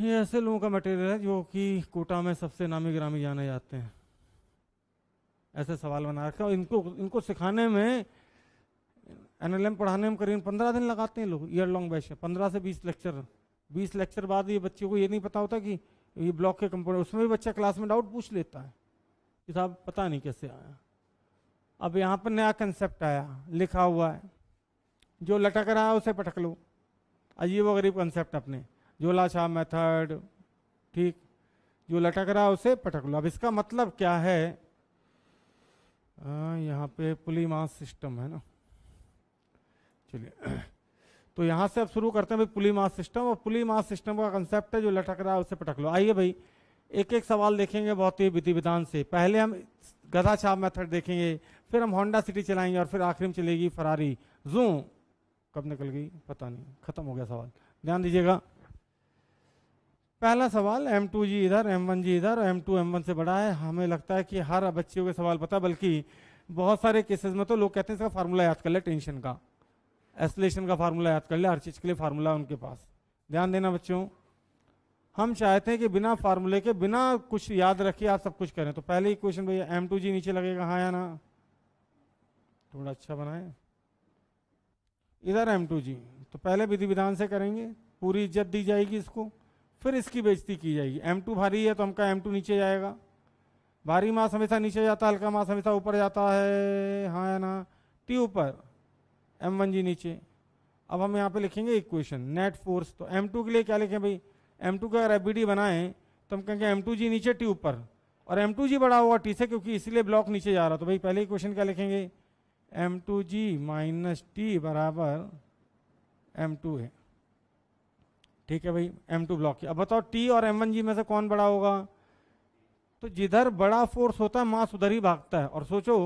ये ऐसे लोगों का मटेरियल है जो कि कोटा में सबसे नामी ग्रामी जाने जाते हैं ऐसे सवाल बना रखे और इनको इनको सिखाने में एन पढ़ाने में करीब पंद्रह दिन लगाते हैं लोग ईयर लॉन्ग बैच है पंद्रह से बीस लेक्चर बीस लेक्चर बाद ये बच्चे को ये नहीं पता होता कि ये ब्लॉक के कंप्यूटर उसमें भी बच्चा क्लास में डाउट पूछ लेता है कि साहब पता नहीं कैसे आया अब यहाँ पर नया कंसेप्ट आया लिखा हुआ है जो लटक रहा है उसे पटक लो अजीब व गरीब कंसेप्ट अपने झोला छाप मेथड ठीक जो लटक रहा है उसे पटक लो अब इसका मतलब क्या है हाँ, यहाँ पे पुली मास सिस्टम है ना चलिए तो यहाँ से अब शुरू करते हैं भाई पुली मास सिस्टम और पुली मास सिस्टम का कंसेप्ट है जो लटक रहा है उसे पटक लो आइए भाई एक एक सवाल देखेंगे बहुत ही विधि विधान से पहले हम गधा छाप मेथड देखेंगे फिर हम होंडा सिटी चलाएंगे और फिर आखिर में चलेगी फरारी जू कब निकल गई पता नहीं खत्म हो गया सवाल ध्यान दीजिएगा पहला सवाल एम टू जी इधर एम वन जी इधर एम टू एम वन से बड़ा है हमें लगता है कि हर बच्चियों के सवाल पता बल्कि बहुत सारे केसेस में तो लोग कहते हैं इसका फार्मूला याद कर ले टेंशन का एसलेशन का फार्मूला याद कर ले हर चीज़ के लिए फार्मूला उनके पास ध्यान देना बच्चों हम चाहते हैं कि बिना फार्मूले के बिना कुछ याद रखे आप सब कुछ करें तो पहले ही क्वेश्चन भैया एम टू जी नीचे लगेगा हाँ या ना थोड़ा अच्छा बनाए इधर एम टू जी तो पहले विधि विधान से करेंगे पूरी इज्जत दी जाएगी इसको फिर इसकी बेजती की जाएगी एम टू भारी है तो हमका एम टू नीचे जाएगा भारी मास हमेशा नीचे जाता है हल्का मास हमेशा ऊपर जाता है हाँ है ना टी ऊपर एम वन जी नीचे अब हम यहाँ पे लिखेंगे इक्वेशन नेट फोर्स तो एम टू के लिए क्या लिखें भाई एम टू का अगर एफ बी बनाएं तो हम कहेंगे एम टू जी नीचे टी ऊपर और एम टू जी बड़ा हुआ टी से क्योंकि इसीलिए ब्लॉक नीचे जा रहा तो भाई पहले इक्वेशन क्या लिखेंगे M two G minus T बराबर एम टू है ठीक है भाई एम टू ब्लॉक की अब बताओ टी और एम वन जी में से कौन बड़ा होगा तो जिधर बड़ा फोर्स होता है मास उधर ही भागता है और सोचो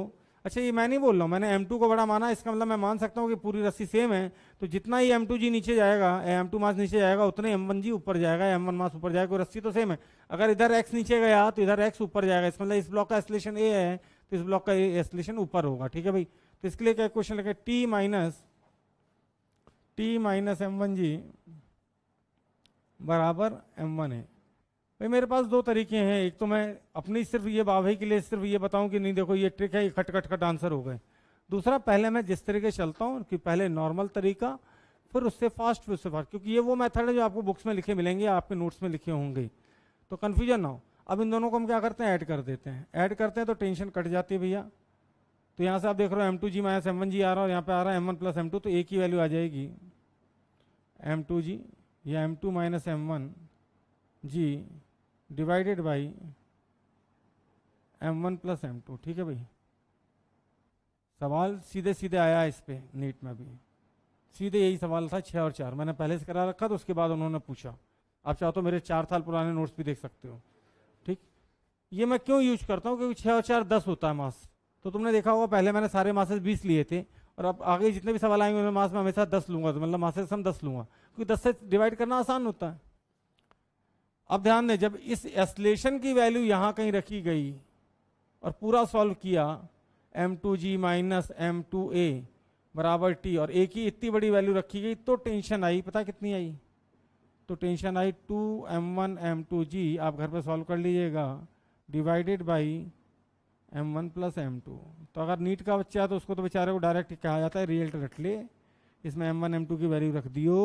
अच्छा ये मैं नहीं बोल रहा हूँ मैंने एम टू को बड़ा माना इसका मतलब मैं मान सकता हूँ कि पूरी रस्सी सेम है तो जितना ही एम टू जी नीचे जाएगा एम टू मास नीचे जाएगा उतने एम वन जी ऊपर जाएगा एम वन मास ऊपर जाएगा रस्सी तो सेम है अगर इधर एक्स नीचे गया तो इधर एक्स ऊपर जाएगा इसका मतलब इस ब्लॉक का एसलेशन ए है तो इस ब्लॉक का एसलेशन ऊपर होगा ठीक है भाई तो इसके लिए क्या क्वेश्चन लगे T minus T minus M one G बराबर एम वन है भाई मेरे पास दो तरीके हैं एक तो मैं अपनी सिर्फ ये बावही के लिए सिर्फ ये बताऊं कि नहीं देखो ये ट्रिक है ये खटखट खट आंसर हो गए दूसरा पहले मैं जिस तरीके चलता हूँ कि पहले नॉर्मल तरीका फिर उससे फास्ट फिर उससे फास्ट क्योंकि ये वो मैथड है जो आपको बुक्स में लिखे मिलेंगे आपके नोट्स में लिखे होंगे तो कन्फ्यूजन ना हो अब इन दोनों को हम क्या करते हैं ऐड कर देते हैं ऐड करते हैं तो टेंशन कट जाती है भैया तो यहाँ से आप देख रहे हो M two G minus M one G आ रहा है और यहाँ पे आ रहा है M one plus M two तो एक ही वैल्यू आ जाएगी एम टू जी या M two minus M one G divided by M one plus M two ठीक है भाई सवाल सीधे सीधे आया इस पर नीट में भी सीधे यही सवाल था छः और चार मैंने पहले से करा रखा तो उसके बाद उन्होंने पूछा आप चाहो तो मेरे चार साल पुराने नोट्स भी देख सकते हो ठीक ये मैं क्यों यूज करता हूँ क्योंकि छः और चार दस होता है मास तो तुमने देखा होगा पहले मैंने सारे मासेस बीस लिए थे और अब आगे जितने भी सवाल आएंगे मैं मास में हमेशा दस लूंगा तो मतलब मास से दस लूंगा क्योंकि दस से डिवाइड करना आसान होता है अब ध्यान दें जब इस एसलेशन की वैल्यू यहाँ कहीं रखी गई और पूरा सॉल्व किया M two G minus M two A बराबर टी और ए की इतनी बड़ी वैल्यू रखी गई तो टेंशन आई पता कितनी आई तो टेंशन आई two M one M two G आप घर पर सॉल्व कर लीजिएगा divided by M one plus M two तो अगर नीट का बच्चा है तो उसको तो बेचारे को डायरेक्ट कहा जाता है रिजल्ट रख ले इसमें एम वन एम टू की वैल्यू रख दियो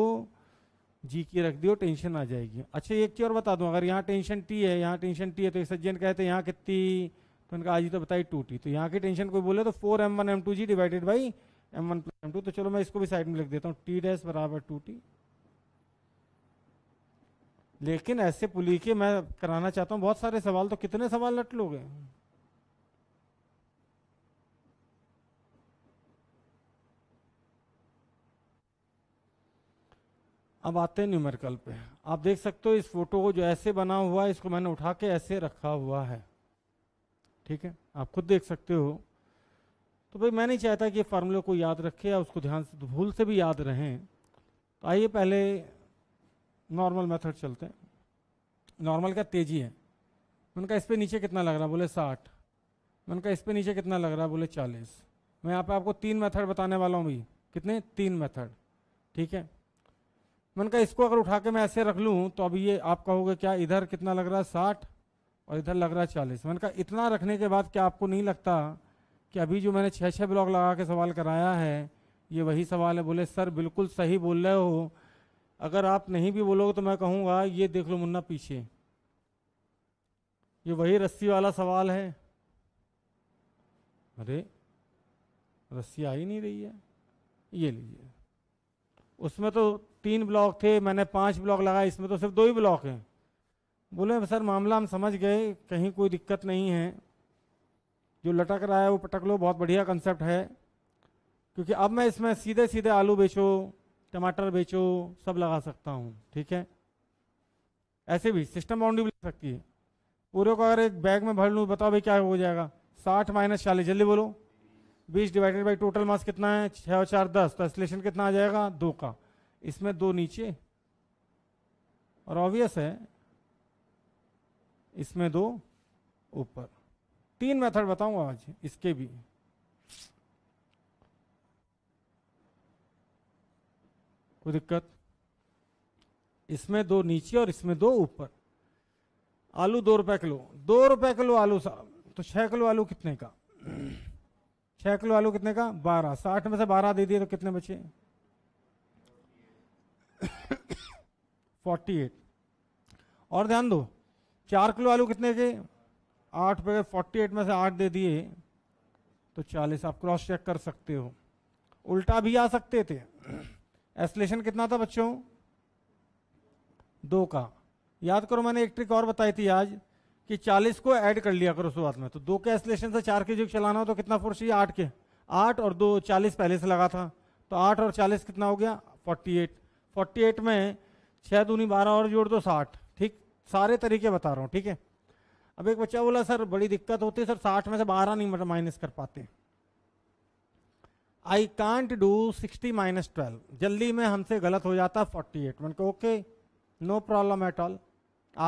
जी की रख दियो टेंशन आ जाएगी अच्छा एक चीज़ और बता दूँ अगर यहाँ टेंशन टी है यहाँ टेंशन टी है तो एक सज्जन कहते हैं यहाँ कितनी तो उनका आज ही तो बताई टू टी तो यहाँ की टेंशन कोई बोले तो four M one M two G divided by M one plus M two तो चलो मैं इसको भी साइड में लिख देता हूँ टी डैस बराबर टू टी लेकिन ऐसे पुलिस के मैं कराना चाहता हूँ बहुत सारे सवाल तो कितने सवाल लट लोगे अब आते हैं न्यूमेरिकल पे आप देख सकते हो इस फोटो को जो ऐसे बना हुआ है इसको मैंने उठा के ऐसे रखा हुआ है ठीक है आप खुद देख सकते हो तो भाई मैं नहीं चाहता कि फार्मूले को याद रखे या उसको ध्यान से भूल से भी याद रहें तो आइए पहले नॉर्मल मेथड चलते हैं नॉर्मल का तेजी है मैंने कहा इस पर नीचे कितना लग रहा बोले साठ मैंने कहा इस पर नीचे कितना लग रहा बोले चालीस मैं यहाँ पे आपको तीन मेथड बताने वाला हूँ भाई कितने तीन मेथड ठीक है मैंने कहा इसको अगर उठा के मैं ऐसे रख लूँ तो अब ये आप कहोगे क्या इधर कितना लग रहा है साठ और इधर लग रहा है चालीस मैंने कहा इतना रखने के बाद क्या आपको नहीं लगता कि अभी जो मैंने छः छः ब्लॉक लगा के सवाल कराया है ये वही सवाल है बोले सर बिल्कुल सही बोल रहे हो अगर आप नहीं भी बोलोगे तो मैं कहूँगा ये देख लो मुन्ना पीछे ये वही रस्सी वाला सवाल है अरे रस्सी आ ही नहीं रही है ये लीजिए उसमें तो तीन ब्लॉक थे मैंने पांच ब्लॉक लगाए इसमें तो सिर्फ दो ही ब्लॉक हैं बोले सर मामला हम समझ गए कहीं कोई दिक्कत नहीं है जो लटक रहा है वो पटक लो बहुत बढ़िया कंसेप्ट है क्योंकि अब मैं इसमें सीधे सीधे आलू बेचो टमाटर बेचो सब लगा सकता हूँ ठीक है ऐसे भी सिस्टम बाउंड्री भी लग सकती है पूरे को अगर एक बैग में भर लूँ बताओ भाई क्या हो जाएगा साठ माइनस चालीस जल्दी बोलो बीस डिवाइडेड बाई टोटल मास कितना है छः और चार दस तो एक्सलेशन कितना आ जाएगा दो का इसमें दो नीचे और ऑब्वियस है इसमें दो ऊपर तीन मेथड बताऊंगा आज इसके भी कोई दिक्कत इसमें दो नीचे और इसमें दो ऊपर आलू दो रुपए किलो दो रुपए किलो आलू साहब तो छह किलो आलू कितने का छः किलो आलू कितने का बारह साठ में से बारह दे दिए तो कितने बचे फोर्टी एट और ध्यान दो चार किलो आलू कितने के आठ पे फोर्टी एट में से आठ दे दिए तो चालीस आप क्रॉस चेक कर सकते हो उल्टा भी आ सकते थे एसलेशन कितना था बच्चों दो का याद करो मैंने एक ट्रिक और बताई थी आज कि 40 को ऐड कर लिया करो शुरुआत में तो दो के एसलेशन से चार के जो चलाना हो तो कितना फोर्स चाहिए आठ के आठ और दो चालीस पहले से लगा था तो आठ और चालीस कितना हो गया फोर्टी एट फोर्टी एट में छः दूनी बारह और जोड़ दो साठ ठीक सारे तरीके बता रहा हूँ ठीक है अब एक बच्चा बोला सर बड़ी दिक्कत होती है सर साठ में से बारह नहीं मतलब माइनस कर पाते I can't do sixty minus twelve जल्दी में हमसे गलत हो जाता फोर्टी एट मैंने कहा okay no problem at all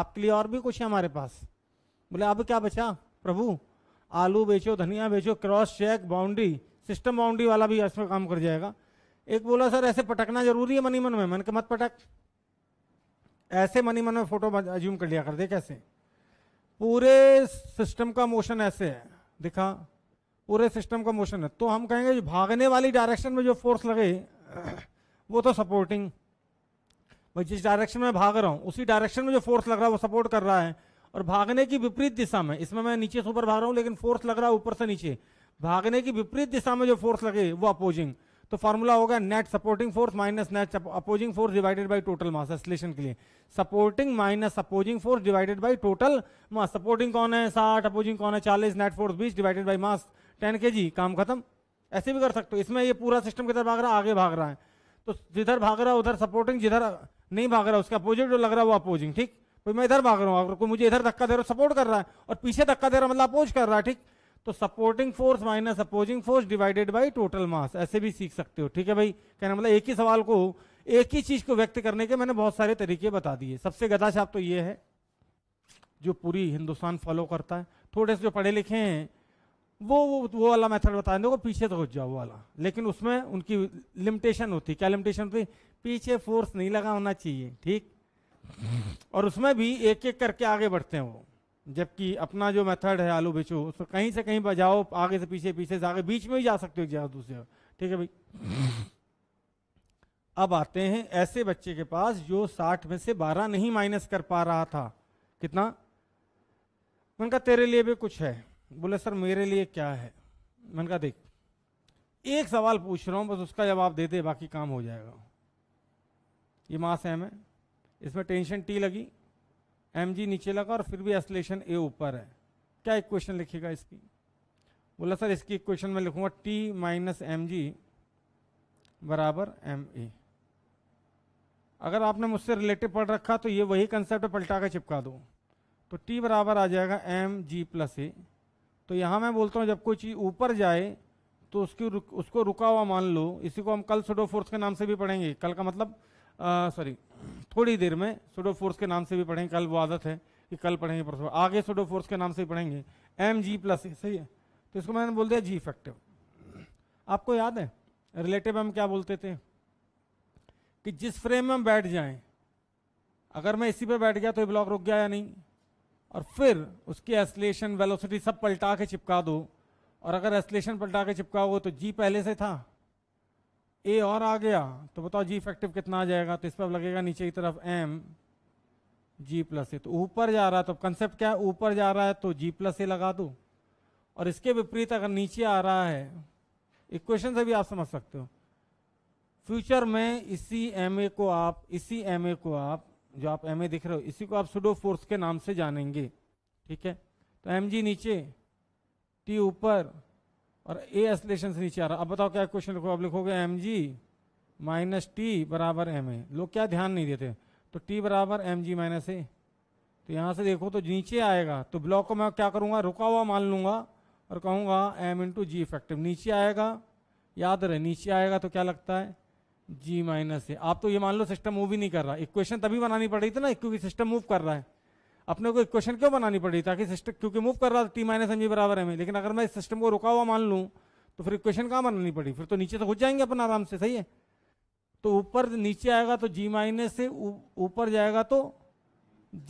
आपके लिए और भी कुछ है हमारे पास बोले अब क्या बचा प्रभु आलू बेचो धनिया बेचो cross check boundary system boundary वाला भी इसमें काम कर जाएगा एक बोला सर ऐसे पटकना जरूरी है मनी मन में मन के मत पटक ऐसे मनी मन में फोटो अज्यूम कर लिया कर दे कैसे पूरे सिस्टम का मोशन ऐसे है दिखा पूरे सिस्टम का मोशन है तो हम कहेंगे जो भागने वाली डायरेक्शन में जो फोर्स लगे वो तो सपोर्टिंग भाई जिस डायरेक्शन में भाग रहा हूँ उसी डायरेक्शन में जो फोर्स लग रहा है वो सपोर्ट कर रहा है और भागने की विपरीत दिशा में इसमें मैं नीचे से ऊपर भाग रहा हूँ लेकिन फोर्स लग रहा है ऊपर से नीचे भागने की विपरीत दिशा में जो फोर्स लगे वो अपोजिंग तो फॉर्मूला होगा net supporting force minus net opposing force divided by total mass मासन के लिए supporting minus opposing force divided by total mass supporting कौन है साठ अपोजिंग कौन है चालीस नेट फोर्स बीस divided by mass ten K G काम खत्म ऐसे भी कर सकते हो इसमें ये पूरा सिस्टम किधर भाग रहा है आगे भाग रहा है तो जिधर भाग रहा है उधर सपोर्टिंग जिधर नहीं भाग रहा उसका अपोजिट जो लग रहा है वो अपोजिंग ठीक भाई मैं इधर भाग रहा हूँ अगर कोई मुझे इधर धक्का दे रहा है सपोर्ट कर रहा है और पीछे धक्का दे रहा है मतलब अपोज कर रहा है ठीक तो supporting force minus opposing force divided by total mass ऐसे भी सीख सकते हो ठीक है भाई कहना मतलब एक ही सवाल को एक ही चीज को व्यक्त करने के मैंने बहुत सारे तरीके बता दिए सबसे गदा छाप तो ये है जो पूरी हिंदुस्तान फॉलो करता है थोड़े से जो पढ़े लिखे हैं वो वो वो वाला मेथड बता देखो पीछे तो घुस जाओ वाला लेकिन उसमें उनकी लिमिटेशन होती क्या लिमिटेशन होती पीछे फोर्स नहीं लगा होना चाहिए ठीक और उसमें भी एक एक करके आगे बढ़ते हैं वो जबकि अपना जो मेथड है आलू बेचो उसको कहीं से कहीं बजाओ आगे से पीछे पीछे से आगे बीच में भी जा सकते हो एक जगह दूसरे ठीक है भाई अब आते हैं ऐसे बच्चे के पास जो साठ में से बारह नहीं माइनस कर पा रहा था कितना मैंने कहा तेरे लिए भी कुछ है बोले सर मेरे लिए क्या है मैंने कहा देख एक सवाल पूछ रहा हूं बस उसका जवाब दे दे बाकी काम हो जाएगा ये मास है मैं इसमें टेंशन टी लगी एम जी नीचे लगा और फिर भी एसलेशन ए ऊपर है क्या इक्वेशन लिखेगा इसकी बोला सर इसकी इक्वेशन में लिखूंगा टी माइनस एम जी बराबर एम ए अगर आपने मुझसे रिलेटिव पढ़ रखा तो ये वही कंसेप्ट पलटा कर चिपका दो तो टी बराबर आ जाएगा एम जी प्लस ए तो यहाँ मैं बोलता हूँ जब कोई चीज़ ऊपर जाए तो उसकी रुक, उसको रुका हुआ मान लो इसी को हम कल सुडो फोर्स के नाम से भी पढ़ेंगे कल का मतलब सॉरी थोड़ी देर में सोडो फोर्स के नाम से भी पढ़ेंगे कल वो आदत है कि कल पढ़ेंगे परसों आगे सोडो फोर्स के नाम से ही पढ़ेंगे एम जी प्लस सही है तो इसको मैंने बोल दिया जी इफेक्टिव आपको याद है रिलेटिव हम क्या बोलते थे कि जिस फ्रेम में हम बैठ जाएं अगर मैं इसी पे बैठ गया तो ये ब्लॉक रुक गया या नहीं और फिर उसकी एसलेशन वेलोसिटी सब पलटा के चिपका दो और अगर एसलेशन पलटा के चिपकाओगे तो जी पहले से था ए और आ गया तो बताओ जी इफेक्टिव कितना आ जाएगा तो इस पर लगेगा नीचे की तरफ एम जी प्लस ए तो ऊपर जा रहा है तो कंसेप्ट क्या है ऊपर जा रहा है तो जी प्लस ए लगा दो और इसके विपरीत अगर नीचे आ रहा है इक्वेशन से भी आप समझ सकते हो फ्यूचर में इसी एम ए को आप इसी एम को आप जो आप एम दिख रहे हो इसी को आप सुडो फोर्स के नाम से जानेंगे ठीक है तो एम जी नीचे टी ऊपर और ए एसलेशन से नीचे आ रहा अब बताओ क्या क्वेश्चन लिखो अब लिखोगे एम जी माइनस टी बराबर एम ए लोग क्या ध्यान नहीं देते तो टी बराबर एम जी माइनस ए तो यहाँ से देखो तो नीचे आएगा तो ब्लॉक को मैं क्या करूँगा रुका हुआ मान लूँगा और कहूँगा एम इंटू जी इफेक्टिव नीचे आएगा याद रहे नीचे आएगा तो क्या लगता है जी माइनस ए आप तो ये मान लो सिस्टम मूव ही नहीं कर रहा इक्वेशन तभी बनानी पड़ रही थी ना क्योंकि सिस्टम मूव कर रहा है अपने को इक्वेशन क्यों बनानी पड़ी ताकि सिस्टम क्योंकि मूव कर रहा था टी माइनस एम बराबर एम लेकिन अगर मैं इस सिस्टम को रुका हुआ मान लूँ तो फिर इक्वेशन कहाँ बनानी पड़ी फिर तो नीचे तो घुस जाएंगे अपन आराम से सही है तो ऊपर नीचे आएगा तो जी माइनस से ऊपर जाएगा तो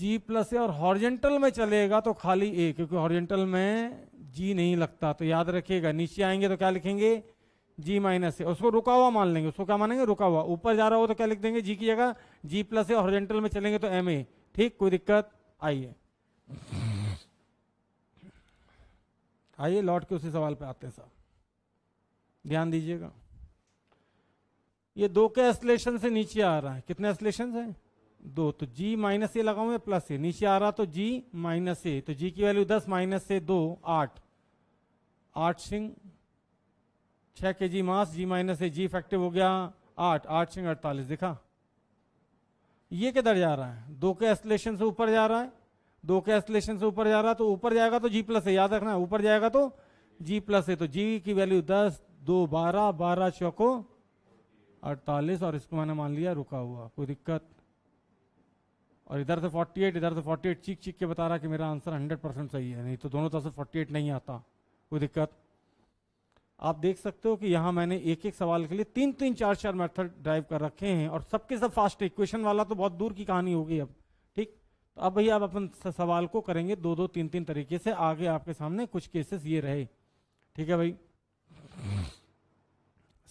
जी प्लस है और हॉर्जेंटल में चलेगा तो खाली ए क्योंकि हॉर्जेंटल में जी नहीं लगता तो याद रखिएगा नीचे आएंगे तो क्या लिखेंगे जी माइनस है उसको रुका हुआ मान लेंगे उसको क्या मानेंगे रुका हुआ ऊपर जा रहा हो तो क्या लिख देंगे जी की जगह जी प्लस है हॉर्जेंटल में चलेंगे तो एम ए ठीक कोई दिक्कत आइए आइए लौट के उसी सवाल पे आते हैं साहब ध्यान दीजिएगा ये दो के एसलेशन से नीचे आ रहा है कितने एसलेशन है दो तो जी माइनस ए लगाऊंगा प्लस ए नीचे आ रहा तो जी माइनस ए तो जी की वैल्यू दस माइनस से दो आठ आठ सिंह छह के जी मास जी माइनस ए जी इफेक्टिव हो गया आठ आठ सिंह अड़तालीस दिखा ये किधर जा रहा है दो के एस्टलेशन से ऊपर जा रहा है दो के एस्टलेशन से ऊपर जा रहा है तो ऊपर जाएगा तो जी प्लस है याद रखना ऊपर जाएगा तो जी प्लस है तो जी की वैल्यू दस दो बारह बारह चौको अड़तालीस और इसको मैंने मान लिया रुका हुआ कोई दिक्कत और इधर से 48 इधर से 48 चीख चीख के बता रहा कि मेरा आंसर 100 परसेंट सही है नहीं तो दोनों तरफ से 48 नहीं आता कोई दिक्कत आप देख सकते हो कि यहाँ मैंने एक एक सवाल के लिए तीन तीन चार चार मेथड ड्राइव कर रखे हैं और सबके सब फास्ट इक्वेशन वाला तो बहुत दूर की कहानी होगी अब ठीक तो अब भैया आप अपन सवाल को करेंगे दो दो तीन तीन तरीके से आगे आपके सामने कुछ केसेस ये रहे ठीक है भाई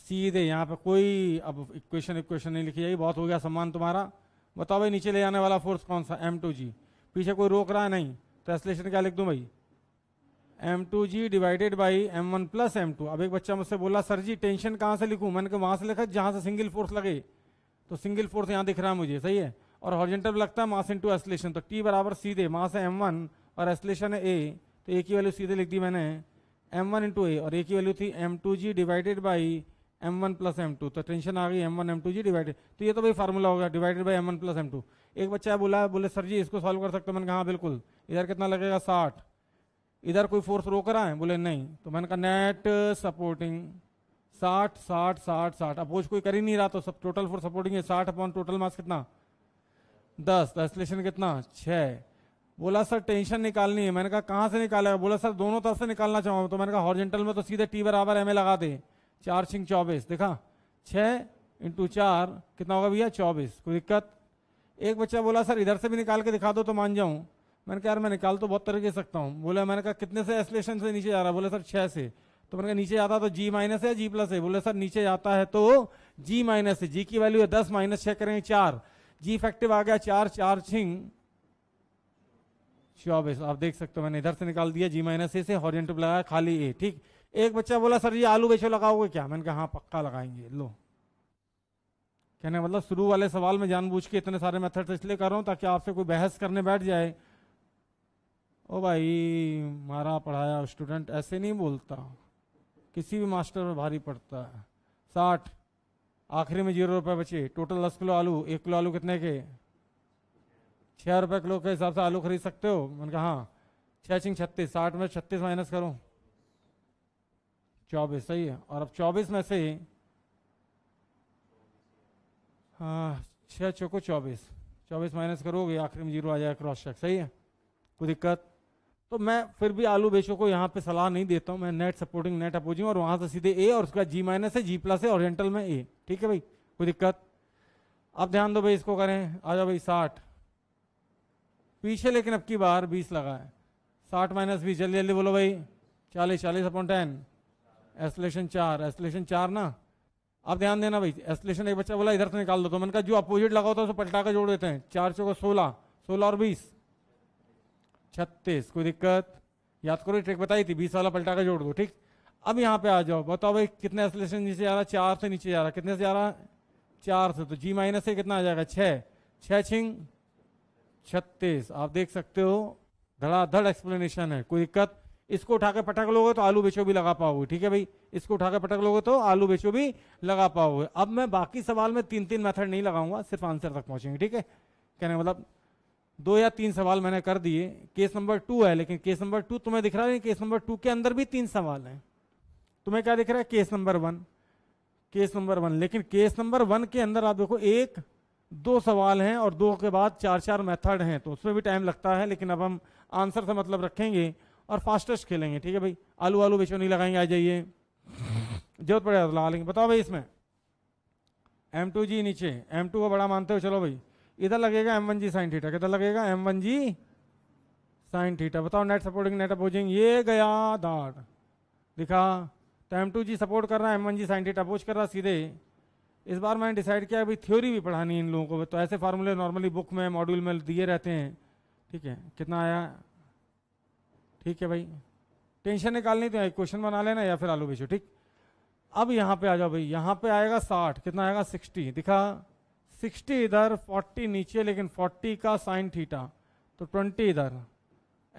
सीधे यहाँ पे कोई अब इक्वेशन इक्वेशन नहीं लिखी जाएगी बहुत हो गया सम्मान तुम्हारा बताओ भाई नीचे ले जाने वाला फोर्स कौन सा एम टू जी पीछे कोई रोक रहा है नहीं ट्रांसलेशन क्या लिख दूँ भाई M two G divided by M one plus M two अब एक बच्चा मुझसे बोला सर जी टेंशन कहाँ से लिखूँ मैंने कहा वहाँ से लिखा जहाँ से सिंगल फोर्स लगे तो सिंगल फोर्स यहाँ दिख रहा है मुझे सही है और हॉर्जेंटल लगता है मास इंटू एसलेशन तो टी बराबर सीधे मास है एम वन और एसलेशन है ए तो ए की वैल्यू सीधे लिख दी मैंने एम वन इंटू ए और ए की वैल्यू थी M two G divided by M one plus M two तो टेंशन आ गई M one M two G divided तो ये तो भाई फार्मूला होगा divided by M one plus M two एक बच्चा बोला बोले सर जी इसको सॉल्व कर सकते हो मैंने कहा हाँ, बिल्कुल इधर कितना लगेगा साठ इधर कोई फोर्स रोक रहा है बोले नहीं तो मैंने कहा नेट सपोर्टिंग साठ साठ साठ साठ अपोज कोई कर ही नहीं रहा तो सब टोटल फोर्स सपोर्टिंग है साठ अपॉन टोटल मास कितना दस एक्सलेशन तो कितना छः बोला सर टेंशन निकालनी है मैंने कहा कहाँ से है बोला सर दोनों तरफ से निकालना चाहूँगा तो मैंने कहा हॉर्जेंटल में तो सीधे टी बराबर एम लगा दे चार सिंह चौबीस देखा छः इंटू चार कितना होगा भैया चौबीस कोई दिक्कत एक बच्चा बोला सर इधर से भी निकाल के दिखा दो तो मान जाऊँ मैंने कहा यार मैं निकाल तो बहुत तरह के सकता हूँ बोला मैंने कहा कितने से एसलेशन से नीचे जा रहा है बोले सर छः से तो मैंने कहा नीचे जाता तो जी माइनस है जी प्लस है बोले सर नीचे जाता है तो जी माइनस है जी की वैल्यू है दस माइनस छः करेंगे चार जी इफेक्टिव आ गया चार चार छिंग चौबीस आप देख सकते हो मैंने इधर से निकाल दिया जी माइनस ए से हॉरियंट लगाया खाली ए ठीक एक बच्चा बोला सर ये आलू बेचो लगाओगे क्या मैंने कहा हाँ पक्का लगाएंगे लो कहने मतलब शुरू वाले सवाल में जानबूझ के इतने सारे मेथड इसलिए कर रहा हूँ ताकि आपसे कोई बहस करने बैठ जाए ओ भाई मारा पढ़ाया स्टूडेंट ऐसे नहीं बोलता किसी भी मास्टर पर भारी पड़ता है साठ आखिरी में जीरो रुपए बचे टोटल दस किलो आलू एक किलो आलू कितने के छः रुपए किलो के हिसाब से आलू खरीद सकते हो मैंने कहा हाँ छः छिंग छत्तीस साठ में छत्तीस माइनस करो चौबीस सही है और अब चौबीस में से हाँ छः चौको चौबीस चौबीस माइनस करोगे आखिरी में जीरो आ जाएगा क्रॉस चेक सही है कोई दिक्कत तो मैं फिर भी आलू बेचो को यहाँ पे सलाह नहीं देता हूँ मैं नेट सपोर्टिंग नेट अपोजिंग और वहाँ से सीधे ए और उसका जी माइनस है जी प्लस है ओरिएंटल में ए ठीक है भाई कोई दिक्कत अब ध्यान दो भाई इसको करें आ जाओ भाई साठ पीछे लेकिन अब की बार बीस लगा है साठ माइनस बीस जल्दी जल्दी बोलो भाई चालीस चालीस अपॉन टेन एसलेशन चार एसलेशन चार ना अब ध्यान देना भाई एसलेशन एक बच्चा बोला इधर से निकाल दो तो मैंने कहा जो अपोजिट लगा होता है उसको पलटा कर जोड़ देते हैं चार चौको सोलह सोलह और बीस छत्तीस कोई दिक्कत याद करो ट्रिक बताई थी बीस वाला पलटा का जोड़ दो ठीक अब यहाँ पे आ जाओ बताओ भाई कितना एसलेशन नीचे जा रहा है चार से नीचे जा रहा है कितने से जा रहा है चार से तो जी माइनस से कितना आ जाएगा छः छः छिंग छत्तीस आप देख सकते हो धड़ाधड़ एक्सप्लेनेशन है कोई दिक्कत इसको उठा के पटक लोगे तो आलू बेचो भी लगा पाओगे ठीक है भाई इसको उठा के पटक लोगे तो आलू बेचो भी लगा पाओगे अब मैं बाकी सवाल में तीन तीन मेथड नहीं लगाऊंगा सिर्फ आंसर तक पहुंचेंगे ठीक है कहने मतलब दो या तीन सवाल मैंने कर दिए केस नंबर टू है लेकिन केस नंबर टू तुम्हें दिख रहा है केस नंबर टू के अंदर भी तीन सवाल हैं तुम्हें क्या दिख रहा है case number one case number one लेकिन केस नंबर वन के अंदर आप देखो एक दो सवाल हैं और दो के बाद चार चार मेथड हैं तो उसमें भी टाइम लगता है लेकिन अब हम आंसर से मतलब रखेंगे और फास्टेस्ट खेलेंगे ठीक है भाई आलू आलू बेचो नहीं लगाएंगे आ जाइए जरूरत पड़ेगा तो लगा लेंगे बताओ भाई इसमें एम टू जी नीचे एम टू को बड़ा मानते हो चलो भाई इधर लगेगा M one G sine theta किधर लगेगा M one G sine theta बताओ नेट सपोर्टिंग नेट अपोजिंग ये गया दार दिखा तो एम टू जी सपोर्ट कर रहा है M one G sine theta oppose कर रहा सीधे इस बार मैंने डिसाइड किया अभी थ्योरी भी पढ़ानी है इन लोगों को तो ऐसे फार्मूले नॉर्मली बुक में मॉड्यूल में दिए रहते हैं ठीक है कितना आया ठीक है भाई टेंशन निकालनी तो एक क्वेश्चन बना लेना या फिर आलू बेचो ठीक अब यहाँ पे आ जाओ भाई यहाँ पे आएगा साठ कितना आएगा सिक्सटी दिखा 60 इधर 40 नीचे लेकिन 40 का साइन थीटा तो 20 इधर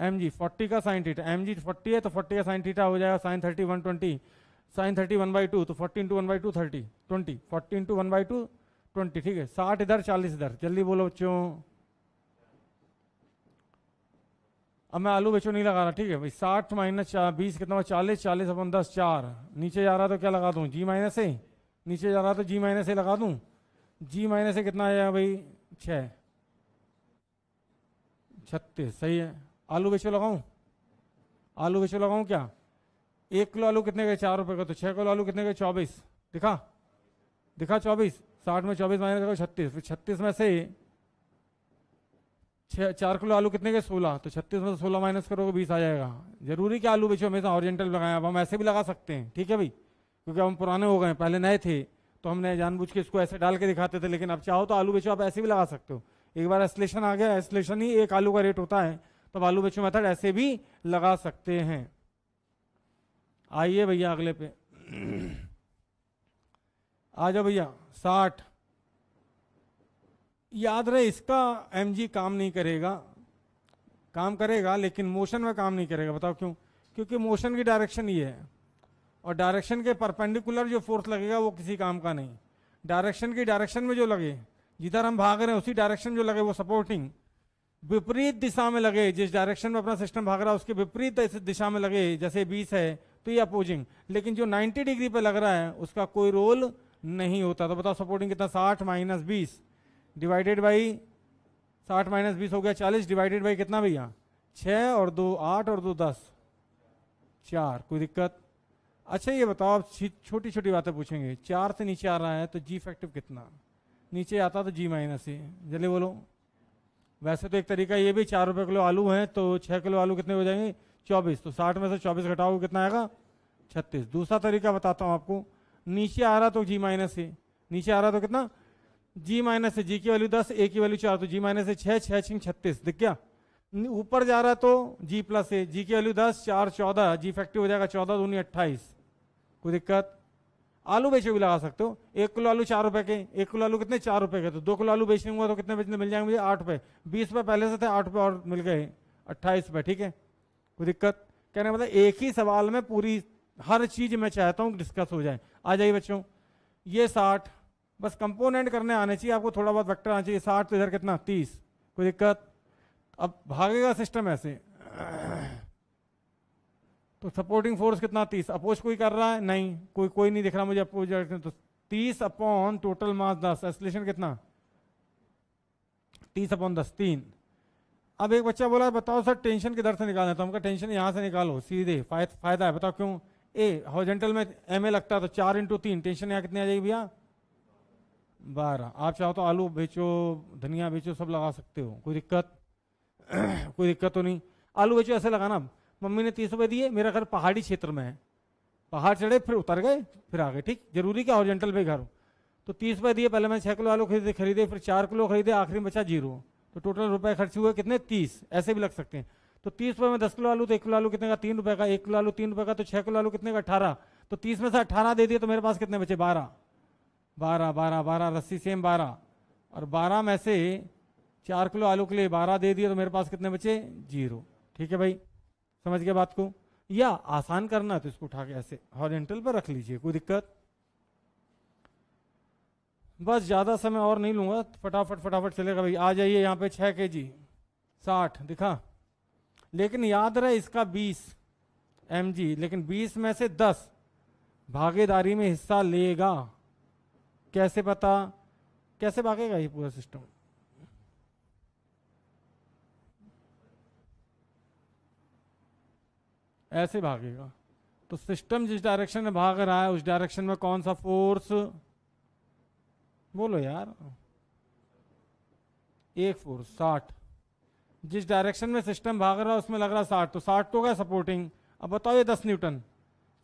एम जी फोर्टी का sine theta M G forty है तो फोर्टी का साइन थीटा हो जाएगा sine thirty one twenty sine thirty one by two तो forty into one by two thirty twenty forty into one by two twenty ठीक है साठ इधर चालीस इधर जल्दी बोलो बच्चों अब मैं आलू बेचो नहीं लगा रहा ठीक है भाई साठ माइनस बीस कितना हुआ चालीस चालीस अपन दस चार नीचे जा रहा तो क्या लगा दूँ जी माइनस ए नीचे जा रहा तो जी माइनस ए लगा दूँ जी माइनस से कितना आ जाएगा भाई छः छत्तीस सही है आलू बेचो लगाऊं आलू बेचो लगाऊं क्या एक किलो आलू कितने गए चार रुपए का तो छः किलो आलू कितने गए चौबीस दिखा दिखा चौबीस साठ में चौबीस माइनस करो छत्तीस फिर छत्तीस में से छः चार किलो आलू कितने के सोलह तो छत्तीस में से तो सोलह माइनस करोगे बीस आ जाएगा जरूरी क्या आलू बेचो हमेशा ऑरिजेंटल लगाएं अब हम ऐसे भी लगा सकते हैं ठीक है भाई क्योंकि हम पुराने हो गए पहले नए थे तो हमने जानबूझ के इसको ऐसे डाल के दिखाते थे लेकिन अब चाहो तो आलू बेचो आप ऐसे भी लगा सकते हो एक बार एसलेशन आ गया एसलेशन ही एक आलू का रेट होता है तो आलू बेचो मेथड ऐसे भी लगा सकते हैं आइए भैया अगले पे आ जाओ भैया साठ याद रहे इसका एम काम नहीं करेगा काम करेगा लेकिन मोशन में काम नहीं करेगा बताओ क्यों क्योंकि मोशन की डायरेक्शन ये है और डायरेक्शन के परपेंडिकुलर जो फोर्स लगेगा वो किसी काम का नहीं डायरेक्शन की डायरेक्शन में जो लगे जिधर हम भाग रहे हैं उसी डायरेक्शन जो लगे वो सपोर्टिंग विपरीत दिशा में लगे जिस डायरेक्शन में अपना सिस्टम भाग रहा है उसके विपरीत दिशा में लगे जैसे बीस है तो ये अपोजिंग लेकिन जो नाइन्टी डिग्री पर लग रहा है उसका कोई रोल नहीं होता तो बताओ सपोर्टिंग कितना साठ माइनस बीस डिवाइडेड बाई साठ माइनस बीस हो गया चालीस डिवाइडेड बाई कितना भैया छः और दो आठ और दो दस चार कोई दिक्कत अच्छा ये बताओ आप छोटी छोटी बातें पूछेंगे चार से नीचे आ रहा है तो जी इफेक्टिव कितना नीचे आता तो जी माइनस ही जल्दी बोलो वैसे तो एक तरीका ये भी चार रुपये किलो आलू हैं तो छः किलो आलू कितने हो जाएंगे चौबीस तो साठ में से चौबीस घटाओ कितना आएगा छत्तीस दूसरा तरीका बताता हूँ आपको नीचे आ रहा तो जी माइनस ही नीचे आ रहा तो कितना जी माइनस है जी की वैल्यू दस ए की वैल्यू चार तो जी माइनस से छः छः छिंग छत्तीस दिख गया ऊपर जा रहा तो जी प्लस है जी की वैल्यू दस चार चौदह जी इफेक्टिव हो जाएगा चौदह दूनी अट्ठाईस कोई दिक्कत आलू बेचे भी लगा सकते हो एक किलो आलू चार रुपए के एक किलो आलू कितने चार रुपए के तो दो किलो आलू बेचने हुआ तो कितने बेचने मिल जाएंगे मुझे आठ रुपए बीस रुपये पहले से थे आठ रुपये और मिल गए अट्ठाईस रुपये ठीक है कोई दिक्कत कहने मतलब एक ही सवाल में पूरी हर चीज मैं चाहता हूँ डिस्कस हो जाए आ जाइए बच्चों ये साठ बस कंपोनेंट करने आने चाहिए आपको थोड़ा बहुत वैक्टर आना चाहिए साठ तो इधर कितना तीस कोई दिक्कत अब भागेगा सिस्टम ऐसे तो सपोर्टिंग फोर्स कितना तीस अपोज कोई कर रहा है नहीं कोई कोई नहीं दिख रहा मुझे अपोज तो तीस अपॉन टोटल मास दस एक्सलेशन कितना तीस अपॉन दस तीन अब एक बच्चा बोला बताओ सर टेंशन किधर से निकालना तो हमका टेंशन यहाँ से निकालो सीधे फायदा फायदा है बताओ क्यों ए हॉजेंटल में एम ए लगता है तो चार इंटू तीन टेंशन यहाँ कितनी आ जाएगी भैया बारह आप चाहो तो आलू बेचो धनिया बेचो सब लगा सकते हो कोई दिक्कत कोई दिक्कत तो नहीं आलू बेचो ऐसे लगाना मम्मी ने तीस रुपये दिए मेरा घर पहाड़ी क्षेत्र में है पहाड़ चढ़े फिर उतर गए फिर आ गए ठीक जरूरी क्या हॉर्जेंटल पे घर हो तो तीस रुपये दिए पहले मैंने छः किलो आलू खरीदे खरीदे फिर चार किलो खरीदे आखिरी में बचा जीरो तो टोटल रुपए खर्च हुए कितने तीस ऐसे भी लग सकते हैं तो तीस रुपये में दस किलो आलू तो एक किलो आलू कितने का तीन रुपये का एक किलो आलू तीन रुपये का तो छः किलो आलू कितने का अठारह तो तीस में से अठारह दे दिए तो मेरे पास कितने बचे बारह बारह बारह बारह रस्सी सेम बारह और बारह में से चार किलो आलू के लिए बारह दे दिए तो मेरे पास कितने बचे जीरो ठीक है भाई समझ गया बात को या आसान करना है तो इसको उठा के ऐसे हॉरिजेंटल पर रख लीजिए कोई दिक्कत बस ज़्यादा समय और नहीं लूंगा फटाफट फटाफट चलेगा भाई आ जाइए यहाँ पे छह के जी साठ दिखा लेकिन याद रहे इसका बीस एम जी लेकिन बीस में से दस भागीदारी में हिस्सा लेगा कैसे पता कैसे भागेगा ये पूरा सिस्टम ऐसे भागेगा तो सिस्टम जिस डायरेक्शन में भाग रहा है उस डायरेक्शन में कौन सा फोर्स बोलो यार एक फोर्स साठ जिस डायरेक्शन में सिस्टम भाग रहा है उसमें लग रहा है साठ तो साठ तो क्या सपोर्टिंग अब बताओ ये दस न्यूटन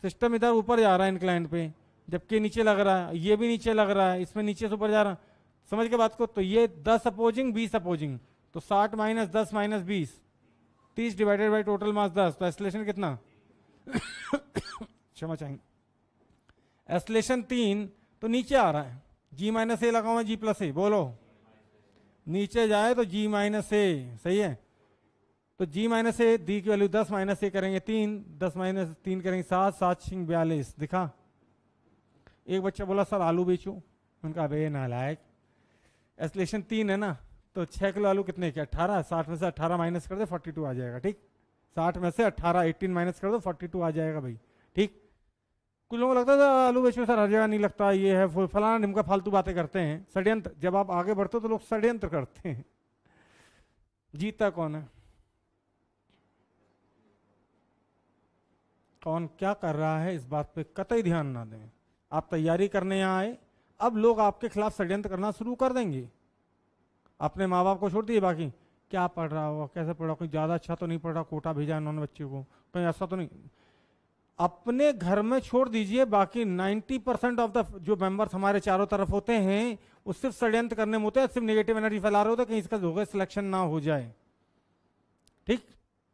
सिस्टम इधर ऊपर जा रहा है इनक्लाइन पे जबकि नीचे लग रहा है ये भी नीचे लग रहा है इसमें नीचे से ऊपर जा रहा है समझ के बात को तो ये दस अपोजिंग बीस अपोजिंग तो साठ माइनस दस माइनस बीस तीस डिवाइडेड बाई टोटल मास दस तो एसलेशन कितना क्षमा चाहेंगे एसलेशन तीन तो नीचे आ रहा है जी माइनस ए लगा हुआ जी प्लस ए बोलो नीचे जाए तो जी माइनस ए सही है तो जी माइनस ए डी की वैल्यू दस माइनस ए करेंगे तीन दस माइनस तीन करेंगे सात सात छिंग बयालीस दिखा एक बच्चा बोला सर आलू बेचू उनका अबे नालायक एसलेशन तीन है ना तो छः किलो आलू कितने के अट्ठारह साठ में से अट्ठारह माइनस कर दो फोर्टी टू आ जाएगा ठीक साठ में से अट्ठारह एट्टीन माइनस कर दो फोर्टी टू आ जाएगा भाई ठीक कुछ लोगों को लगता था तो आलू बेच में सर हर जगह नहीं लगता ये है फलाना ढिमका फालतू बातें करते हैं षड्यंत्र जब आप आगे बढ़ते हो तो लोग षड्यंत्र करते हैं जीता कौन है कौन क्या कर रहा है इस बात पे कतई ध्यान ना दें आप तैयारी करने यहाँ आए अब लोग आपके खिलाफ षड्यंत्र करना शुरू कर देंगे अपने माँ बाप को छोड़ दिए बाकी क्या पढ़ रहा होगा कैसे पढ़ रहा कोई ज़्यादा अच्छा तो नहीं पढ़ रहा कोटा भेजा उन्होंने बच्चे को कहीं ऐसा तो नहीं अपने घर में छोड़ दीजिए बाकी 90 परसेंट ऑफ द जो मेंबर्स हमारे चारों तरफ होते हैं वो सिर्फ षड्यंत्र करने में होते हैं सिर्फ नेगेटिव एनर्जी फैला रहे होते हैं कहीं इसका जो है सिलेक्शन ना हो जाए ठीक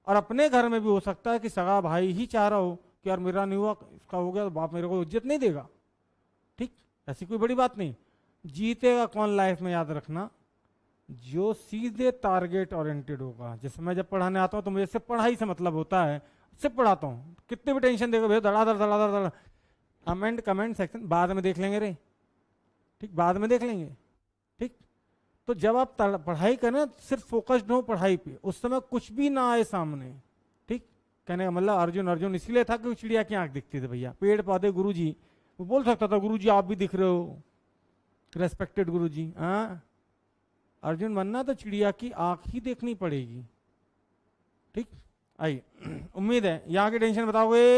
और अपने घर में भी हो सकता है कि सगा भाई ही चाह रहा हो कि यार मेरा नहीं हुआ इसका हो गया तो बाप मेरे को इज्जत नहीं देगा ठीक ऐसी कोई बड़ी बात नहीं जीतेगा कौन लाइफ में याद रखना जो सीधे टारगेट ओरिएंटेड होगा जैसे मैं जब पढ़ाने आता हूँ तो मुझे सिर्फ पढ़ाई से मतलब होता है सिर्फ पढ़ाता हूँ कितने भी टेंशन देखो भैया धड़ाधड़ धड़ाधड़ धड़ा अमेंड कमेंट सेक्शन बाद में देख लेंगे रे ठीक बाद में देख लेंगे ठीक तो जब आप पढ़ाई करें सिर्फ फोकस्ड हो पढ़ाई पे उस समय कुछ भी ना आए सामने ठीक कहने का मतलब अर्जुन अर्जुन इसीलिए था कि चिड़िया की आंख दिखती थी भैया पेड़ पौधे गुरु जी वो बोल सकता था गुरु जी आप भी दिख रहे हो रेस्पेक्टेड गुरु जी हाँ अर्जुन बनना तो चिड़िया की आंख ही देखनी पड़ेगी ठीक आइए उम्मीद है यहाँ की टेंशन बताओगे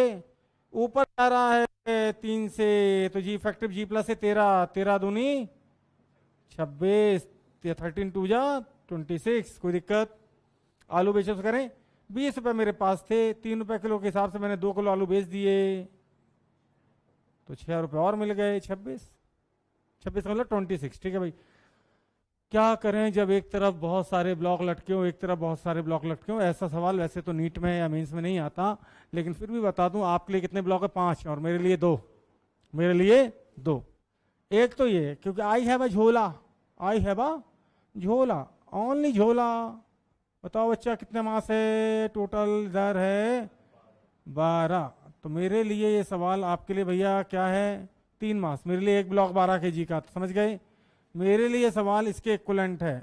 ऊपर जा रहा है तीन से तो जी इफेक्टिव जी प्लस है तेरह तेरह दूनी छब्बीस थर्टीन टू जा ट्वेंटी सिक्स कोई दिक्कत आलू बेचो करें बीस रुपये मेरे पास थे तीन रुपये किलो के हिसाब से मैंने दो किलो आलू बेच दिए तो छः रुपये और मिल गए छब्बीस छब्बीस मतलब ट्वेंटी सिक्स ठीक है भाई क्या करें जब एक तरफ बहुत सारे ब्लॉक लटके हो एक तरफ बहुत सारे ब्लॉक लटके हो ऐसा सवाल वैसे तो नीट में या मेंस में नहीं आता लेकिन फिर भी बता दूं आपके लिए कितने ब्लॉक है पांच और मेरे लिए दो मेरे लिए दो एक तो ये क्योंकि आई हैव अ झोला आई हैव अ झोला ओनली झोला बताओ बच्चा कितने मास है टोटल दर है बारह तो मेरे लिए ये सवाल आपके लिए भैया क्या है तीन मास मेरे लिए एक ब्लॉक बारह के जी का तो समझ गए मेरे लिए सवाल इसके इक्वलेंट है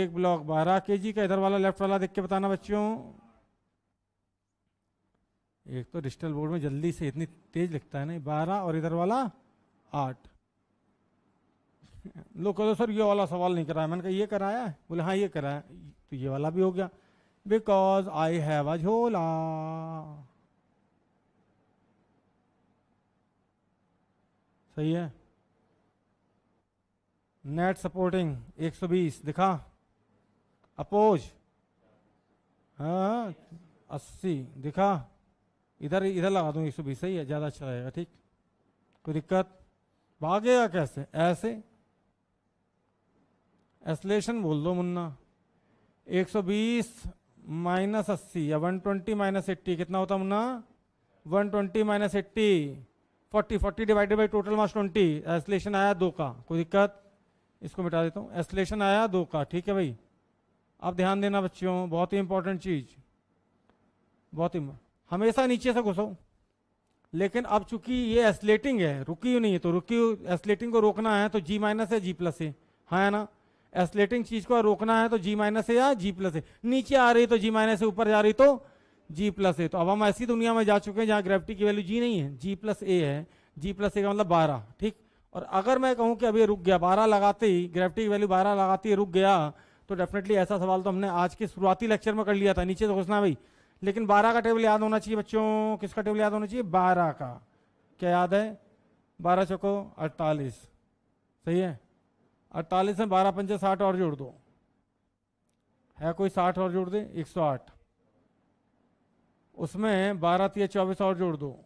एक ब्लॉक 12 के का इधर वाला लेफ्ट वाला देख के बताना बच्चों एक तो डिजिटल बोर्ड में जल्दी से इतनी तेज लिखता है ना बारह और इधर वाला आठ लोग कहते सर ये वाला सवाल नहीं कराया मैंने कहा ये कराया बोले हाँ ये कराया तो ये वाला भी हो गया बिकॉज आई हैव अ झोला सही है नेट सपोर्टिंग 120 दिखा अपोज हाँ अस्सी दिखा इधर इधर लगा दूँ 120 सही है ज़्यादा अच्छा रहेगा ठीक कोई दिक्कत भागेगा कैसे ऐसे एसलेशन बोल दो मुन्ना 120 माइनस अस्सी या 120 माइनस एट्टी कितना होता मुन्ना 120 twenty minus eighty forty forty divided by total mass twenty acceleration आया दो का कोई दिक्कत इसको मिटा देता हूँ एसलेशन आया दो का ठीक है भाई आप ध्यान देना बच्चों बहुत ही इंपॉर्टेंट चीज़ बहुत ही हमेशा नीचे से घुसो लेकिन अब चूंकि ये एसलेटिंग है रुकी हुई नहीं है तो रुकी हुई एसलेटिंग को रोकना है तो जी माइनस है जी प्लस है हाँ है ना एसलेटिंग चीज को रोकना है तो जी माइनस है या जी प्लस है नीचे आ रही तो जी माइनस है ऊपर जा रही तो जी प्लस है तो अब हम ऐसी दुनिया में जा चुके हैं जहां ग्रेविटी की वैल्यू जी नहीं है जी प्लस ए है जी प्लस ए का मतलब बारह ठीक और अगर मैं कहूँ कि अभी रुक गया बारह लगाते ही ग्रेविटी की वैल्यू बारह लगाते ही रुक गया तो डेफिनेटली ऐसा सवाल तो हमने आज के शुरुआती लेक्चर में कर लिया था नीचे तो घोषणा भाई लेकिन बारह का टेबल याद होना चाहिए बच्चों किसका टेबल याद होना चाहिए बारह का क्या याद है बारह चौको अड़तालीस सही है अड़तालीस में बारह पंचे साठ और जोड़ दो है कोई साठ और जोड़ दे एक सौ आठ उसमें बारह तीस चौबीस और जोड़ दो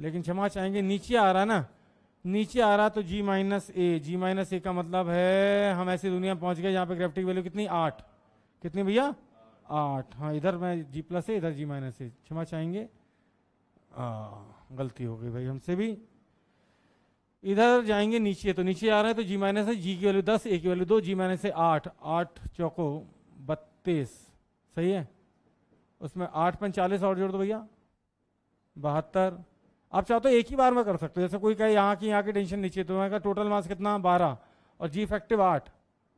लेकिन क्षमा चाहेंगे नीचे आ रहा है ना नीचे आ रहा तो जी माइनस ए जी माइनस ए का मतलब है हम ऐसी दुनिया में पहुंच गए यहाँ पे ग्रेविटी वैल्यू कितनी आठ कितनी भैया आठ हाँ इधर मैं जी प्लस ए इधर जी माइनस ए क्षमा चाहेंगे आ, गलती हो गई भाई हमसे भी इधर जाएंगे नीचे तो नीचे आ रहे हैं तो जी माइनस है जी की वैल्यू दस ए की वैल्यू दो जी माइनस है आठ आठ चौको बत्तीस सही है उसमें आठ पंचालीस और जोड़ दो भैया बहत्तर आप चाहो तो एक ही बार में कर सकते हो जैसे कोई कहे यहाँ की यहाँ की टेंशन नीचे तो मैं कहा टोटल मास कितना बारह और जी इफेक्टिव आठ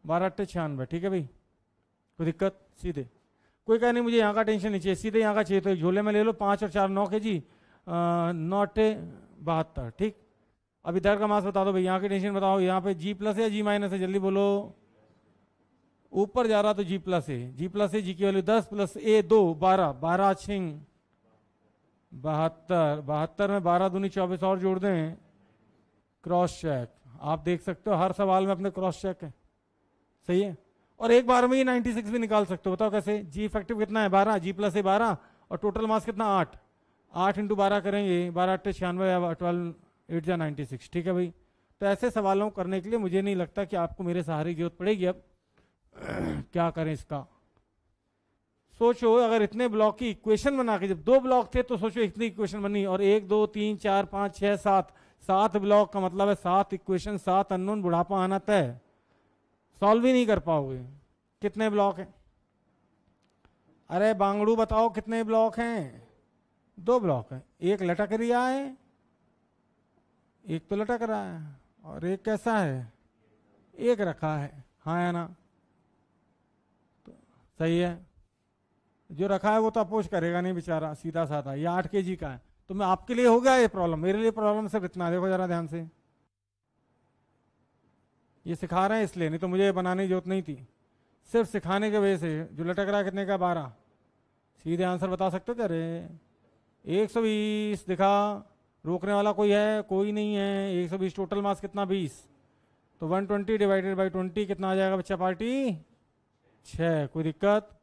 बारह अट्ठे छियानवे ठीक है भाई कोई दिक्कत सीधे कोई कहे नहीं मुझे यहाँ का टेंशन नीचे सीधे यहाँ का चाहिए तो झोले में ले लो पाँच और चार नौ के जी नौ अट्ठे बहत्तर ठीक अब इधर का मास बता दो भाई यहाँ की टेंशन बताओ यहाँ पे जी प्लस है जी माइनस है जल्दी बोलो ऊपर जा रहा तो जी प्लस है जी प्लस है जी की वैल्यू दस प्लस ए दो बारह बारह छिंग बहत्तर बहत्तर में बारह दूनी चौबीस और जोड़ दें क्रॉस चेक आप देख सकते हो हर सवाल में अपने क्रॉस चेक है सही है और एक बार में ही 96 भी निकाल सकते हो बताओ कैसे जी इफेक्टिव कितना है बारह जी प्लस है बारह और टोटल मास कितना आठ आठ इंटू बारह करेंगे बारह अट्ठे छियानवे ट्वेल्व एट या नाइन्टी सिक्स ठीक है भाई तो ऐसे सवालों करने के लिए मुझे नहीं लगता कि आपको मेरे सहारे की जरूरत पड़ेगी अब क्या करें इसका सोचो अगर इतने ब्लॉक की इक्वेशन बना के जब दो ब्लॉक थे तो सोचो इतनी इक्वेशन बनी और एक दो तीन चार पाँच छः सात सात ब्लॉक का मतलब है सात इक्वेशन सात अनोन बुढ़ापा आना तय सॉल्व ही नहीं कर पाओगे कितने ब्लॉक हैं अरे बांगड़ू बताओ कितने ब्लॉक हैं दो ब्लॉक हैं एक लटक रिया है एक तो लटक रहा है और एक कैसा है एक रखा है हाँ या ना तो सही है जो रखा है वो तो अपोज करेगा नहीं बेचारा सीधा साधा ये आठ के जी का है तो मैं आपके लिए हो गया ये प्रॉब्लम मेरे लिए प्रॉब्लम सिर्फ इतना देखो जरा ध्यान से ये सिखा रहे हैं इसलिए नहीं तो मुझे ये बनाने की जरूरत नहीं थी सिर्फ सिखाने के वजह से जो लटक रहा कितने का बारह सीधे आंसर बता सकते थे अरे एक सौ बीस दिखा रोकने वाला कोई है कोई नहीं है एक सौ बीस टोटल मार्क्स कितना बीस तो one twenty divided by twenty कितना आ जाएगा बच्चा पार्टी छः कोई दिक्कत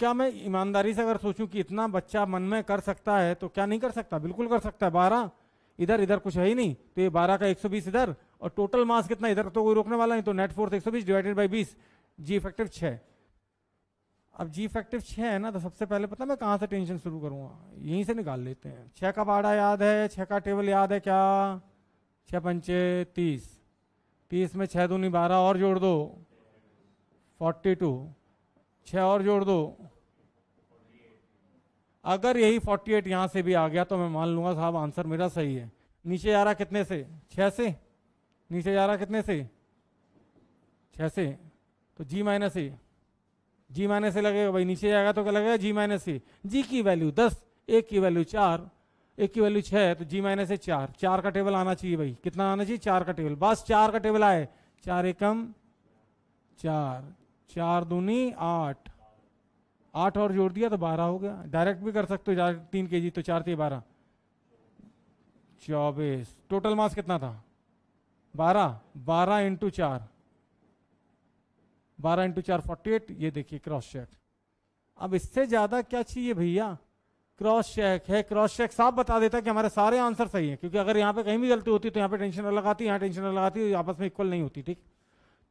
क्या मैं ईमानदारी से अगर सोचूं कि इतना बच्चा मन में कर सकता है तो क्या नहीं कर सकता बिल्कुल कर सकता है बारह इधर इधर कुछ है ही नहीं तो ये बारह का बीस इधर और टोटल मास कितना इधर तो कोई रोकने वाला नहीं तो नेट फोर्स बीस डिवाइडेड बाई बीस जी इफेक्टिव छः अब जी इफेक्टिव छः है ना तो सबसे पहले पता मैं कहाँ से टेंशन शुरू करूँगा यहीं से निकाल लेते हैं छः का बाड़ा याद है छः का टेबल याद है क्या छः पंचे तीस तीस में छः दूनी बारह और जोड़ दो फोर्टी टू छः और जोड़ दो अगर यही 48 एट यहाँ से भी आ गया तो मैं मान लूँगा साहब आंसर मेरा सही है नीचे जा रहा कितने से छः से नीचे जा रहा कितने से छः से तो जी माइनस ए जी माइनस ए लगेगा भाई नीचे जाएगा तो क्या लगेगा जी माइनस ए जी की वैल्यू दस एक की वैल्यू चार एक की वैल्यू छः तो जी माइनस ए चार चार का टेबल आना चाहिए भाई कितना आना चाहिए चार का टेबल बस चार का टेबल आए चार एकम चार चार दूनी आठ आठ और जोड़ दिया तो बारह हो गया डायरेक्ट भी कर सकते हो तीन के जी तो चार थी बारह चौबीस टोटल मास कितना था बारह बारह इंटू चार बारह इंटू चार फोर्टी एट ये देखिए क्रॉस चेक अब इससे ज़्यादा क्या चाहिए भैया क्रॉस चेक है क्रॉस चेक साफ बता देता है कि हमारे सारे आंसर सही है क्योंकि अगर यहाँ पे कहीं भी गलती होती तो यहाँ पे टेंशन अलग आती यहाँ टेंशन अलग आती आपस में इक्वल नहीं होती ठीक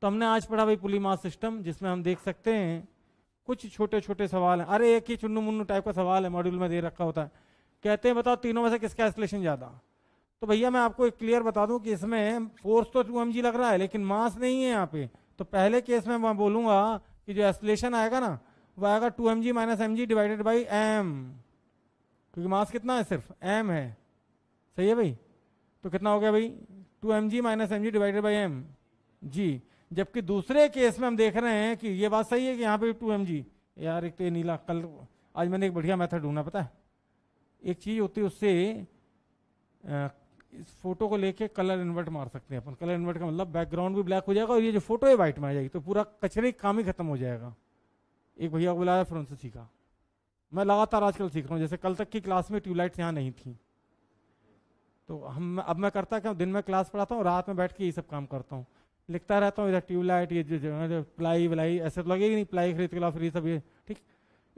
तो हमने आज पढ़ा भाई पुली मास सिस्टम जिसमें हम देख सकते हैं कुछ छोटे छोटे सवाल हैं अरे एक ही चुन्नू मुन्नू टाइप का सवाल है मॉड्यूल में दे रखा होता है कहते हैं बताओ तीनों में से किसका एस्कुलेशन ज़्यादा तो भैया मैं आपको एक क्लियर बता दूं कि इसमें फोर्स तो टू एम लग रहा है लेकिन मास नहीं है यहाँ पे तो पहले केस में मैं बोलूँगा कि जो एस्कुलेशन आएगा ना वो आएगा two M G minus M G divided by M क्योंकि मास कितना है सिर्फ एम है सही है भाई तो कितना हो गया भाई two M G minus M G divided by M G जबकि दूसरे केस में हम देख रहे हैं कि ये बात सही है कि यहाँ पे टू एम जी यार एक तो ये नीला कल आज मैंने एक बढ़िया मेथड ढूंढा पता है एक चीज़ होती है उससे इस फोटो को लेके कलर इन्वर्ट मार सकते हैं अपन कलर इन्वर्ट का मतलब बैकग्राउंड भी ब्लैक हो जाएगा और ये जो फोटो है वाइट में आ जाएगी तो पूरा कचरे काम ही खत्म हो जाएगा एक भैया को बुलाया फिर से सीखा मैं लगातार आजकल सीख रहा हूँ जैसे कल तक की क्लास में ट्यूबलाइट्स यहाँ नहीं थी तो हम अब मैं करता क्या दिन में क्लास पढ़ाता हूँ रात में बैठ के ये सब काम करता हूँ लिखता रहता हूँ इधर ट्यूबलाइट ये जो प्लाई वलाई ऐसे तो लगेगी नहीं प्लाई खरीद के लाओ फिर सब ये ठीक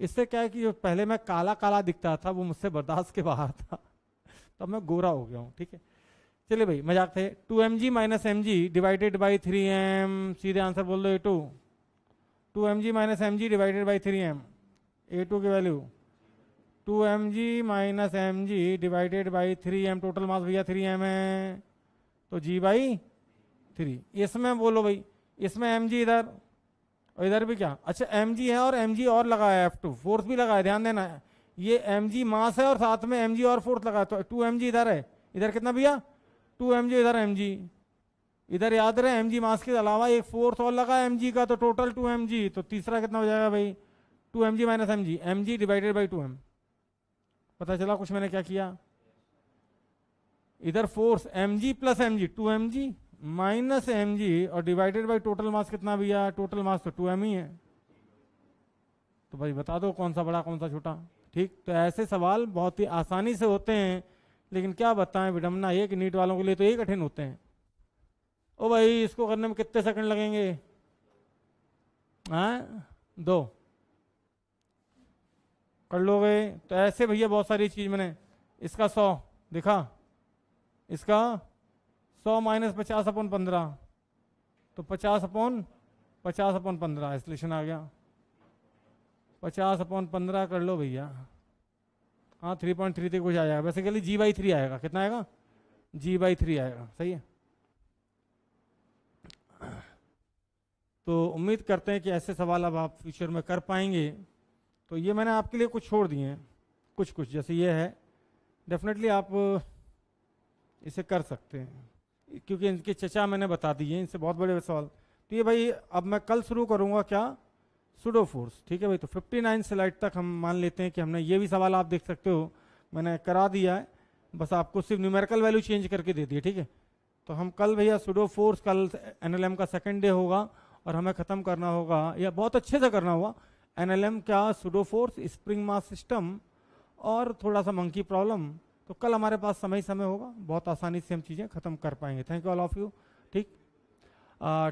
इससे क्या है कि जो पहले मैं काला काला दिखता था वो मुझसे बर्दाश्त के बाहर था तब तो मैं गोरा हो गया हूँ ठीक है चलिए भाई मजाक थे two M G minus M G divided by three M सीधे आंसर बोल दो A two two M G minus M G divided by three M A two की value two M G minus M G divided by three M total mass भैया three M है तो जी by three इसमें बोलो भाई इसमें M G इधर और इधर भी क्या अच्छा एम जी है और एम जी और लगाया है एफ टू फोर्थ भी लगा है ध्यान देना है ये एम जी मास है और साथ में एम जी और फोर्थ लगा तो टू एम जी इधर है इधर कितना भैया टू एम जी इधर एम जी इधर याद रहे एम जी मास के अलावा एक फोर्थ और लगा एम जी का तो टोटल टू एम जी तो तीसरा कितना हो जाएगा भाई two M G minus M G M G divided by two M पता चला कुछ मैंने क्या किया इधर force M G plus M G two M G minus M G और डिवाइडेड बाई टोटल मास कितना भैया टोटल मास तो टू एम ही है तो भाई बता दो कौन सा बड़ा कौन सा छोटा ठीक तो ऐसे सवाल बहुत ही आसानी से होते हैं लेकिन क्या बताएं विडम्बना एक नीट वालों के लिए तो ये कठिन होते हैं ओ भाई इसको करने में कितने सेकंड लगेंगे हाँ दो कर लोगे तो ऐसे भैया बहुत सारी चीज़ मैंने इसका सौ दिखा इसका सौ माइनस पचास अपॉन पंद्रह तो पचास अपॉन पचास अपॉन पंद्रह एसलेशन आ गया पचास अपॉन पंद्रह कर लो भैया हाँ थ्री पॉइंट थ्री थ्री कुछ आ जाएगा बेसिकली जी बाई थ्री आएगा कितना आएगा जी बाई थ्री आएगा सही है तो उम्मीद करते हैं कि ऐसे सवाल अब आप फ्यूचर में कर पाएंगे तो ये मैंने आपके लिए कुछ छोड़ दिए हैं कुछ कुछ जैसे ये है डेफिनेटली आप इसे कर सकते हैं क्योंकि इनके चचा मैंने बता दिए इनसे बहुत बड़े सवाल तो ये भाई अब मैं कल शुरू करूँगा क्या सुडो फोर्स ठीक है भाई तो 59 स्लाइड तक हम मान लेते हैं कि हमने ये भी सवाल आप देख सकते हो मैंने करा दिया है बस आपको सिर्फ न्यूमेरिकल वैल्यू चेंज करके दे दिए ठीक है तो हम कल भैया सुडो फोर्स कल एन का सेकेंड डे होगा और हमें ख़त्म करना होगा या बहुत अच्छे से करना होगा एन एल एम का pseudo force spring mass system और थोड़ा सा मंकी प्रॉब्लम तो कल हमारे पास समय ही समय होगा बहुत आसानी से हम चीज़ें ख़त्म कर पाएंगे thank you all of you ठीक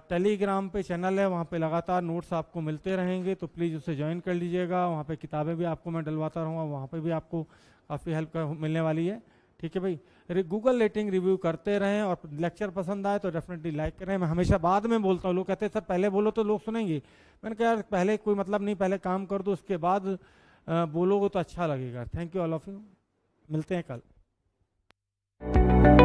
टेलीग्राम पे चैनल है वहाँ पे लगातार नोट्स आपको मिलते रहेंगे तो प्लीज़ उसे ज्वाइन कर लीजिएगा वहाँ पे किताबें भी आपको मैं डलवाता रहूँगा वहाँ पे भी आपको काफ़ी हेल्प मिलने वाली है ठीक है भाई गूगल रेटिंग रिव्यू करते रहें और लेक्चर पसंद आए तो डेफिनेटली लाइक करें मैं हमेशा बाद में बोलता हूँ लोग कहते हैं सर पहले बोलो तो लोग सुनेंगे मैंने कहा यार पहले कोई मतलब नहीं पहले काम कर दो उसके बाद बोलोगे तो अच्छा लगेगा thank you all of you मिलते हैं कल Thank you